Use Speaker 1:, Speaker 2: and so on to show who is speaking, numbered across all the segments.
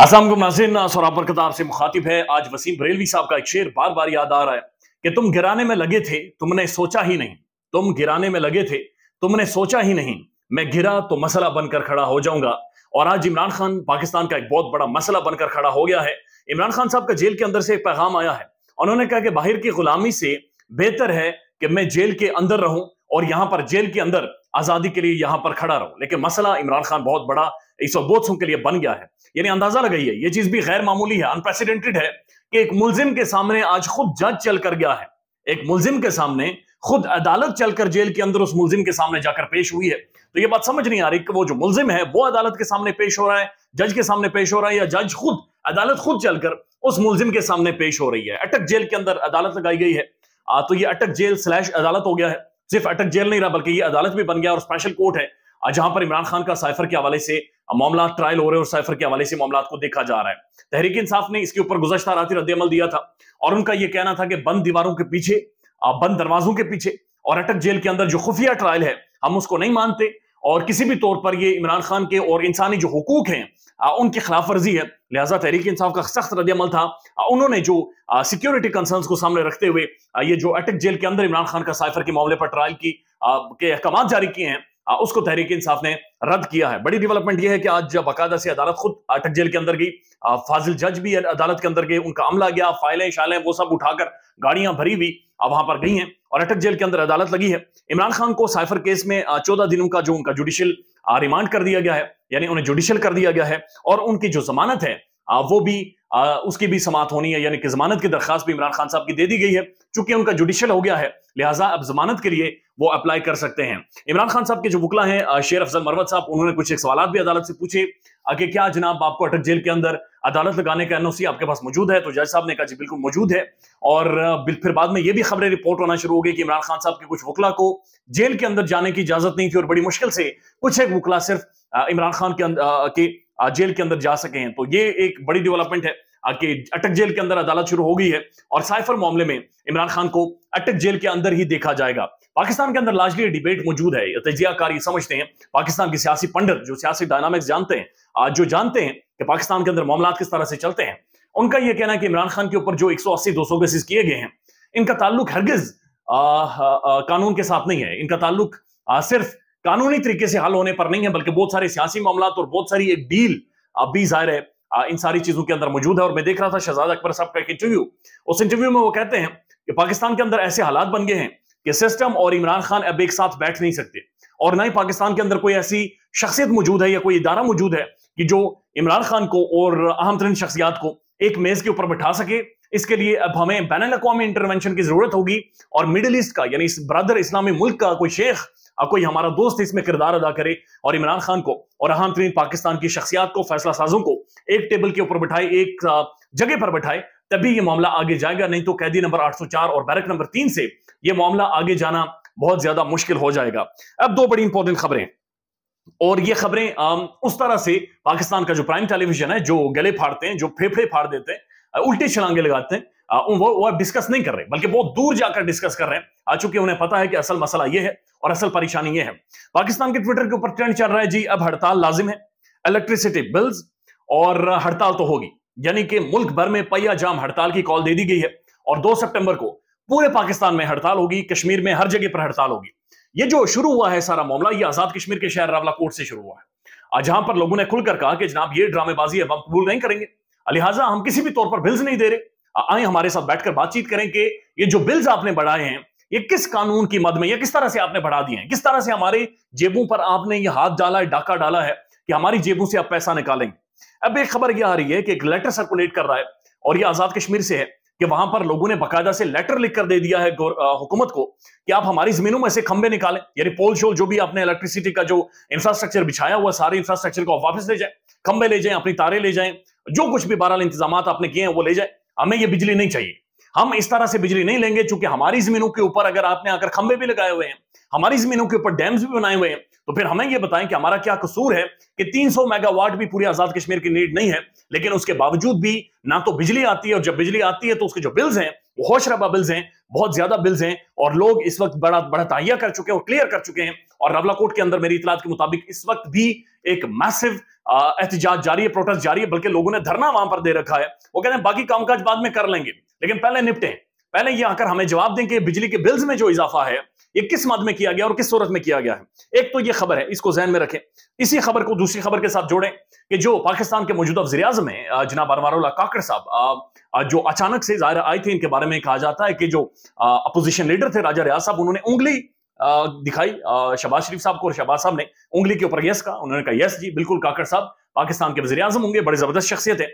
Speaker 1: असम को मजिन सौराबर कताब से मुखातिब है आज वसीम बरेलवी साहब का एक शेर बार बार याद आ रहा है कि तुम गिराने में लगे थे तुमने सोचा ही नहीं तुम गिराने में लगे थे तुमने सोचा ही नहीं मैं गिरा तो मसला बनकर खड़ा हो जाऊंगा और आज इमरान खान पाकिस्तान का एक बहुत बड़ा मसला बनकर खड़ा हो गया है इमरान खान साहब का जेल के अंदर से एक पैगाम आया है उन्होंने कहा कि बाहर की गुलामी से बेहतर है कि मैं जेल के अंदर रहूं और यहां पर जेल के अंदर आजादी के लिए यहां पर खड़ा रहूं लेकिन मसला इमरान खान बहुत बड़ा इस वक्त बोथ के लिए बन गया है यानी अंदाजा लगाइए ये चीज भी गैर मामूली है अनप्रेसिडेंटेड है कि एक मुलजिम के सामने आज खुद जज चल कर गया है एक मुलजिम के सामने खुद अदालत चलकर जेल के अंदर उस मुलजिम के सामने जाकर पेश हुई है तो ये बात समझ नहीं आ रही कि वो जो मुलजिम है वो अदालत के सामने पेश हो रहा है जज के सामने पेश हो रहा है या जज खुद अदालत खुद चलकर उस मुलजिम के सामने पेश हो रही है अटक जेल के अंदर अदालत लगाई गई है आ, तो ये अटक जेल स्लैश अदालत हो गया है सिर्फ अटक जेल नहीं रहा बल्कि ये अदालत भी बन गया और स्पेशल कोर्ट है जहां पर इमरान खान का साइफर के हवाले से मामला ट्रायल हो रहे हैं और साइफर के हवाले से मामला को देखा जा रहा है तहरीक इंसाफ ने इसके ऊपर गुजशत रात रद्दमल दिया था और उनका यह कहना था कि बंद दीवारों के पीछे बंद दरवाजों के पीछे और अटक जेल के अंदर जो खुफिया ट्रायल है हम उसको नहीं मानते और किसी भी तौर पर ये इमरान खान के और इंसानी जो हकूक हैं उनकी खिलाफ वर्जी है लिहाजा तहरीक इंसाफ का सख्त रद्दमल था उन्होंने जो सिक्योरिटी कंसर्न को सामने रखते हुए ये जो अटक जेल के अंदर इमरान खान का साइफर के मामले पर ट्रायल की के अहकाम जारी किए हैं उसको तहरीक इंसाफ ने रद्द किया है बड़ी डेवलपमेंट यह है कि आज बाकायदा से अदालत खुद अटक जेल के अंदर गई फाजिल जज भी अदालत के अंदर गए उनका अमला गया फाइलें शाइलें वो सब उठाकर गाड़ियां भरी हुई अब वहां पर गई हैं और अटक जेल के अंदर अदालत लगी है इमरान खान को साइफर केस में चौदह दिनों का जो उनका जुडिशियल रिमांड कर दिया गया है यानी उन्हें जुडिशियल कर दिया गया है और उनकी जो जमानत है वो भी उसकी भी समात होनी है यानी कि जमानत की दरखास्त भी इमरान खान साहब की दे दी गई है चूंकि उनका जुडिशल हो गया है लिहाजा अब जमानत के लिए वो अप्लाई कर सकते हैं इमरान खान साहब के जो वकला हैं शेर अफजल मरवत साहब उन्होंने कुछ एक सवाल भी अदालत से पूछे कि क्या जनाब आपको अटक जेल के अंदर अदालत लगाने का एनओसी आपके पास मौजूद है तो जज साहब ने कहा जी बिल्कुल मौजूद है और फिर बाद में ये भी खबरें रिपोर्ट होना शुरू हो गई कि इमरान खान साहब के कुछ वकला को जेल के अंदर जाने की इजाजत नहीं थी और बड़ी मुश्किल से कुछ एक वकला सिर्फ इमरान खान के के जेल के अंदर जा सके हैं तो ये एक बड़ी डेवलपमेंट है कि अटक जेल के अंदर अदालत शुरू हो गई है और साइफर मामले में इमरान खान को अटक जेल के अंदर ही देखा जाएगा पाकिस्तान के अंदर लाजली डिबेट मौजूद है तजियाकार ये समझते हैं पाकिस्तान के सियासी पंडित जो सियासी डायनामिक्स जानते हैं जो जानते हैं कि पाकिस्तान के अंदर मामला किस तरह से चलते हैं उनका यह कहना है कि इमरान खान के ऊपर जो 180 सौ केसेस किए गए हैं इनका ताल्लुक हरगिज कानून के साथ नहीं है इनका ताल्लुक सिर्फ कानूनी तरीके से हल होने पर नहीं है बल्कि बहुत सारे सियासी मामला और बहुत सारी एक डील अब भी जाहिर है इन सारी चीजों के अंदर मौजूद है और मैं देख रहा था शहजाद अकबर साहब का एक इंटरव्यू उस इंटरव्यू में वो कहते हैं कि पाकिस्तान के अंदर ऐसे हालात बन गए हैं कि सिस्टम और इमरान खान अब एक साथ बैठ नहीं सकते और ना ही पाकिस्तान के अंदर कोई ऐसी शख्सियत मौजूद है या कोई इदारा मौजूद है कि जो इमरान खान को और अहम तरीन शख्सियात को एक मेज के ऊपर बैठा सके इसके लिए अब हमें बैन अवी इंटरवेंशन की जरूरत होगी और मिडिल ईस्ट का यानी इस ब्रदर इस्लामी मुल्क का कोई शेख कोई हमारा दोस्त इसमें किरदार अदा करे और इमरान खान को और अहम तरीन पाकिस्तान की शख्सियात को फैसला साजों को एक टेबल के ऊपर बैठाए एक जगह पर बैठाए तभी यह मामला आगे जाएगा नहीं तो कैदी नंबर आठ सौ चार और बैरक नंबर तीन से यह मामला आगे जाना बहुत ज्यादा मुश्किल हो जाएगा अब दो बड़ी इंपॉर्टेंट खबरें और ये खबरें उस तरह से पाकिस्तान का जो प्राइम टेलीविजन है जो गले फाड़ते हैं जो फेफड़े फाड़ देते हैं उल्टे छलांगे लगाते हैं वो वो डिस्कस नहीं कर रहे बल्कि बहुत दूर जाकर डिस्कस कर रहे हैं चूंकि उन्हें पता है कि असल मसला यह है और असल परेशानी ये है पाकिस्तान के ट्विटर के ऊपर ट्रेंड चल रहा है जी अब हड़ताल लाजिम है इलेक्ट्रिसिटी बिल्स और हड़ताल तो होगी यानी कि मुल्क भर में पहिया जाम हड़ताल की कॉल दे दी गई है और दो सितंबर को पूरे पाकिस्तान में हड़ताल होगी कश्मीर में हर जगह पर हड़ताल होगी ये जो शुरू हुआ है सारा मामला ये आजाद कश्मीर के शहर रावलाकोट से शुरू हुआ है जहां पर लोगों ने खुलकर कहा कि जनाब ये ड्रामेबाजी अब हम कबूल नहीं करेंगे लिहाजा हम किसी भी तौर पर बिल्स नहीं दे रहे आए हमारे साथ बैठकर बातचीत करें कि ये जो बिल्स आपने बढ़ाए हैं ये किस कानून की मद में या किस तरह से आपने बढ़ा दिए हैं किस तरह से हमारे जेबों पर आपने ये हाथ डाला है डाका डाला है कि हमारी जेबों से आप पैसा निकालेंगे अब एक खबर यह आ रही है कि एक लेटर सर्कुलेट कर रहा है और ये आजाद कश्मीर से है कि वहां पर लोगों ने बकायदा से लेटर लिखकर दे दिया है हुकूमत को कि आप हमारी जमीनों में से खंबे निकालें यानी पोल शोल जो भी आपने इलेक्ट्रिसिटी का जो इंफ्रास्ट्रक्चर बिछाया हुआ सारे इंफ्रास्ट्रक्चर को वापस ले जाए खंबे ले जाए अपनी तारे ले जाए जो कुछ भी बहरहाल इंतजाम आपने किए हैं वो ले जाए हमें ये बिजली नहीं चाहिए हम इस तरह से बिजली नहीं लेंगे चूंकि हमारी जमीनों के ऊपर अगर आपने आकर खंबे भी लगाए हुए हैं हमारी जमीनों के ऊपर डैम्स भी बनाए हुए हैं तो फिर हमें यह बताएं कि हमारा क्या कसूर है कि 300 मेगावाट भी पूरी आजाद कश्मीर की नीड नहीं है लेकिन उसके बावजूद भी ना तो बिजली आती है और जब बिजली आती है तो उसके जो बिल्स हैं वो होशरबा बिल्स हैं बहुत ज्यादा बिल्स हैं और लोग इस वक्त बड़ा बड़ा तहिया कर चुके हैं और क्लियर कर चुके हैं और रवला कोर्ट के अंदर मेरी इतलात के मुताबिक इस वक्त भी एक मैसिव एहतजाज जारी है प्रोटेस्ट जारी है बल्कि लोगों ने धरना वहां पर दे रखा है वो कहते हैं बाकी कामकाज बाद में कर लेंगे लेकिन पहले निपटे पहले ये आकर हमें जवाब दें कि बिजली के बिल्स में जो इजाफा है ये किस मद में किया गया और किस सूरत में किया गया है एक तो ये खबर है इसको जहन में रखें इसी खबर को दूसरी खबर के साथ जोड़ें कि जो पाकिस्तान के मौजूदा वजी अजम है जनाब अनवारुल्ला काकड़ साहब जो अचानक से जाहिर आए थे इनके बारे में कहा जाता है कि जो अपोजिशन लीडर थे राजा रियाज साहब उन्होंने उंगली दिखाई शबाज शरीफ साहब को और शबाज साहब ने उंगली के ऊपर यस कहा उन्होंने कहा यस जी बिल्कुल काकर साहब पाकिस्तान के वजी अजम होंगे बड़े जबरदस्त शख्सियत है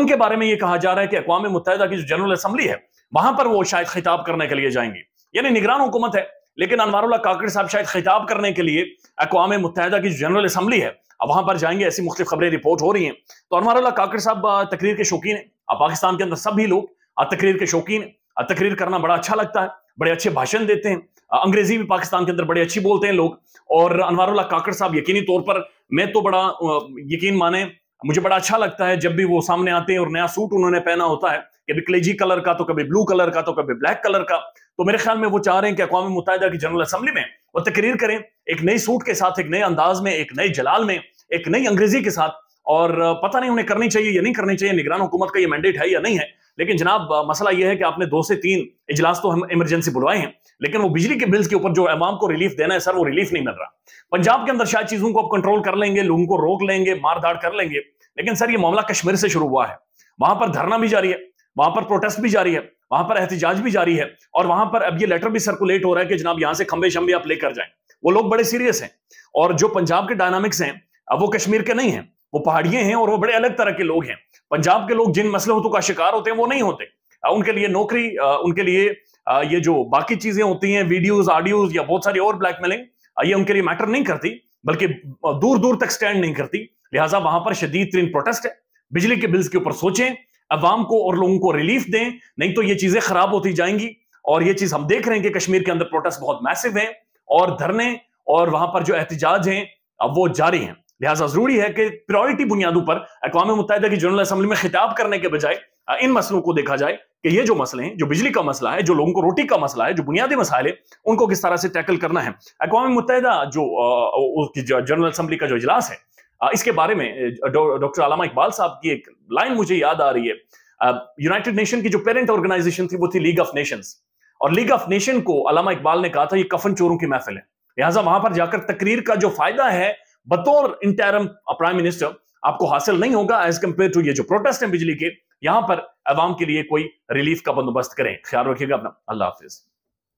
Speaker 1: उनके बारे में यह कहा जा रहा है कि अकवा मुतहदा की जो जनरल असम्बली है वहां पर वो शायद खिताब करने के लिए जाएंगे यानी निगरान हुकूमत है लेकिन अनवर काकड़ साहब शायद खिताब करने के लिए अकवा मुतहदा की जनरल असम्बली है अब वहां पर जाएंगे ऐसी मुख्त खबरें रिपोर्ट हो रही हैं तो अनवर काकड़ साहब तकरीर के शौकीन है अब पाकिस्तान के अंदर सभी लोग तकरीर के शौकीन है तकरीर करना बड़ा अच्छा लगता है बड़े अच्छे भाषण देते हैं अंग्रेजी भी पाकिस्तान के अंदर बड़े अच्छी बोलते हैं लोग और अनवारुल्ला काकड़ साहब यकीनी तौर पर मैं तो बड़ा यकीन माने मुझे बड़ा अच्छा लगता है जब भी वो सामने आते हैं और नया सूट उन्होंने पहना होता है कभी क्लेजी कलर का तो कभी ब्लू कलर का तो कभी ब्लैक कलर का तो मेरे ख्याल में वो चाह रहे हैं कि अकवा मुतहदा की जनरल असम्बली में वो तकरीर करें एक नई सूट के साथ एक नए अंदाज में एक नए जलाल में एक नई अंग्रेजी के साथ और पता नहीं उन्हें करनी चाहिए या नहीं करनी चाहिए निगरान हुकूमत का ये मैंडेट है या नहीं है लेकिन जनाब मसला यह है कि आपने दो से तीन इजलास तो हम इमरजेंसी बुलवाए हैं लेकिन वो बिजली के बिल्स के ऊपर जो अवाम को रिलीफ देना है सर वो रिलीफ नहीं मिल रहा पंजाब के अंदर शायद चीजों को आप कंट्रोल कर लेंगे लोगों को रोक लेंगे मार धाड़ कर लेंगे लेकिन सर ये मामला कश्मीर से शुरू हुआ है वहां पर धरना भी जारी है वहां पर प्रोटेस्ट भी जारी है वहां पर एहतजाज भी जारी है और वहां पर अब ये लेटर भी सर्कुलेट हो रहा है कि जनाब यहां से खंबे शंबे आप लेकर जाए वो लोग बड़े सीरियस हैं और जो पंजाब के डायनामिक्स हैं वो कश्मीर के नहीं है वो पहाड़िए हैं और वो बड़े अलग तरह के लोग हैं पंजाब के लोग जिन मसलहतों का शिकार होते हैं वो नहीं होते उनके लिए नौकरी उनके लिए ये जो बाकी चीजें होती हैं वीडियोज ऑडियोज या बहुत सारी और ब्लैकमेलिंग ये उनके लिए मैटर नहीं करती बल्कि दूर दूर तक स्टैंड नहीं करती लिहाजा वहां पर शदीद तरीन प्रोटेस्ट है बिजली के बिल्स के ऊपर सोचें अवाम को और लोगों को रिलीफ दें नहीं तो ये चीजें खराब होती जाएंगी और ये चीज हम देख रहे हैं कि कश्मीर के अंदर प्रोटेस्ट बहुत मैसिव हैं और धरने और वहां पर जो एहतजाज हैं अब वो जारी हैं लिहाजा जरूरी है कि प्रायोरिटी बुनियादों पर अकवा मुतहदा की जनरल असम्बली में खिताब करने के बजाय इन मसलों को देखा जाए कि ये जो मसले हैं जो बिजली का मसला है जो लोगों को रोटी का मसला है जो बुनियादी मसाइल है उनको किस तरह से टैकल करना है अकवा मुतहदा जो उसकी जनरल असम्बली का जो इजलास है इसके बारे में डॉक्टर आलामा इकबाल साहब की एक लाइन मुझे याद आ रही है यूनाइटेड नेशन की जो पेरेंट ऑर्गेनाइजेशन थी वो थी लीग ऑफ नेशंस और लीग ऑफ नेशन को अलामा इकबाल ने कहा था ये कफन चोरों की महफिल है लिहाजा वहां पर जाकर तकरीर का जो फायदा है बतौर इंटरम प्राइम मिनिस्टर आपको हासिल नहीं होगा एज कंपेयर टू ये जो प्रोटेस्ट है बिजली के यहां पर अवाम के लिए कोई रिलीफ का बंदोबस्त करें ख्याल रखिएगा अपना अल्लाह हाफिज